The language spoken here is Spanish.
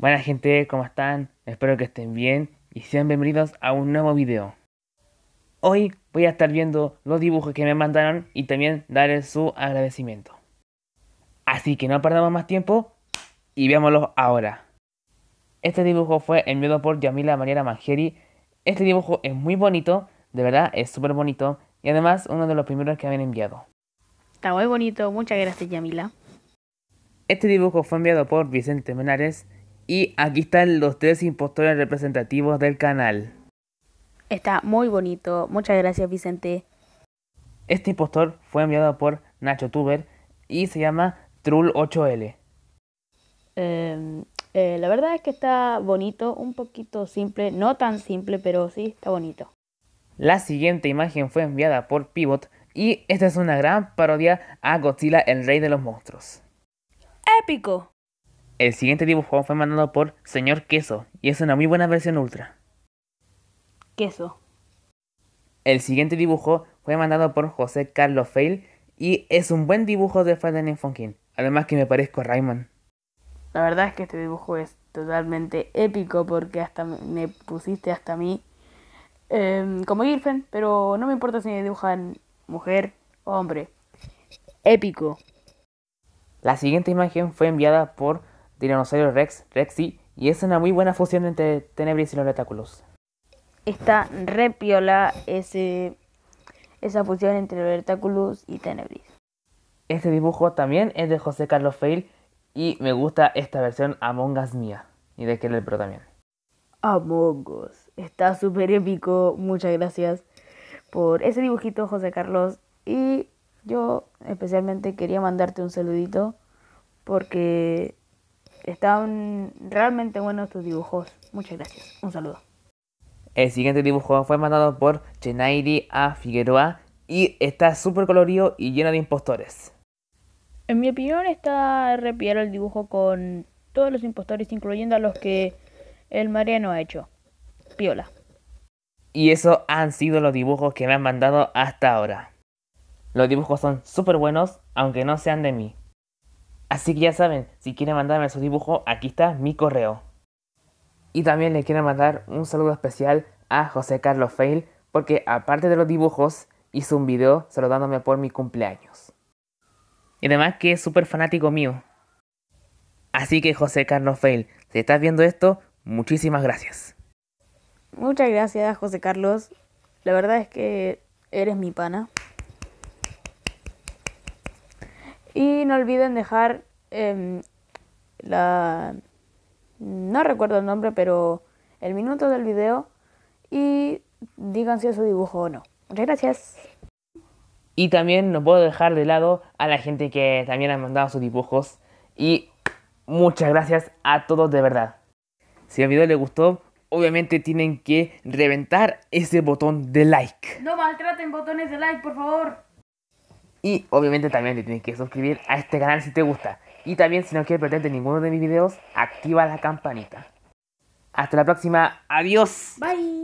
Buenas gente, ¿cómo están? Espero que estén bien y sean bienvenidos a un nuevo video. Hoy voy a estar viendo los dibujos que me mandaron y también darles su agradecimiento. Así que no perdamos más tiempo y veámoslos ahora. Este dibujo fue enviado por Yamila Mariana Mangeri. Este dibujo es muy bonito, de verdad es súper bonito y además uno de los primeros que me han enviado. Está muy bonito, muchas gracias Yamila. Este dibujo fue enviado por Vicente Menares. Y aquí están los tres impostores representativos del canal. Está muy bonito. Muchas gracias, Vicente. Este impostor fue enviado por Nacho Tuber y se llama Trull8L. Em, eh, la verdad es que está bonito, un poquito simple, no tan simple, pero sí está bonito. La siguiente imagen fue enviada por Pivot y esta es una gran parodia a Godzilla, el rey de los monstruos. ¡Épico! El siguiente dibujo fue mandado por Señor Queso y es una muy buena versión ultra. Queso. El siguiente dibujo fue mandado por José Carlos Fail y es un buen dibujo de Ferdinand Funkin. además que me parezco a Rayman. La verdad es que este dibujo es totalmente épico porque hasta me pusiste hasta mí em, como Girfen, pero no me importa si me dibujan mujer o hombre. Épico. La siguiente imagen fue enviada por Dinosaurio Rex, Rexy, y es una muy buena fusión entre Tenebris y los Vertáculos. Está repiola piola esa fusión entre los y Tenebris. Este dibujo también es de José Carlos Feil y me gusta esta versión Among Us mía y de Kelly Pro también. Among Us, está súper épico, muchas gracias por ese dibujito José Carlos y yo especialmente quería mandarte un saludito porque están realmente buenos tus dibujos. Muchas gracias. Un saludo. El siguiente dibujo fue mandado por Chenairi a Figueroa y está súper colorido y lleno de impostores. En mi opinión está repiado el dibujo con todos los impostores, incluyendo a los que el Mariano ha hecho. Piola. Y esos han sido los dibujos que me han mandado hasta ahora. Los dibujos son súper buenos, aunque no sean de mí. Así que ya saben, si quieren mandarme su dibujo, aquí está mi correo. Y también le quiero mandar un saludo especial a José Carlos Fail, porque aparte de los dibujos, hizo un video saludándome por mi cumpleaños. Y además que es súper fanático mío. Así que José Carlos Fail, si estás viendo esto, muchísimas gracias. Muchas gracias José Carlos. La verdad es que eres mi pana. Y no olviden dejar em, la... No recuerdo el nombre, pero el minuto del video y digan si es su dibujo o no. Muchas gracias. Y también no puedo dejar de lado a la gente que también ha mandado sus dibujos. Y muchas gracias a todos de verdad. Si el video les gustó, obviamente tienen que reventar ese botón de like. No maltraten botones de like, por favor. Y obviamente también te tienes que suscribir a este canal si te gusta. Y también si no quieres perderte ninguno de mis videos, activa la campanita. Hasta la próxima. Adiós. Bye.